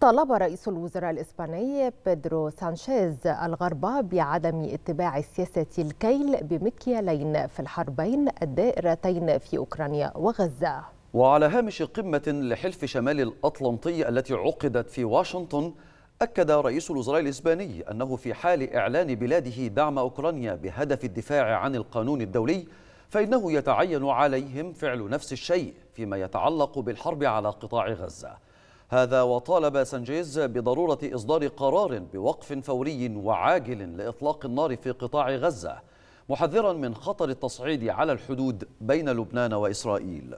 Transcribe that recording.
طالب رئيس الوزراء الإسباني بيدرو سانشيز الغرب بعدم اتباع سياسة الكيل بمكيالين في الحربين الدائرتين في أوكرانيا وغزة وعلى هامش قمة لحلف شمال الأطلنطي التي عقدت في واشنطن أكد رئيس الوزراء الإسباني أنه في حال إعلان بلاده دعم أوكرانيا بهدف الدفاع عن القانون الدولي فإنه يتعين عليهم فعل نفس الشيء فيما يتعلق بالحرب على قطاع غزة هذا وطالب سانجيز بضرورة إصدار قرار بوقف فوري وعاجل لإطلاق النار في قطاع غزة محذرا من خطر التصعيد على الحدود بين لبنان وإسرائيل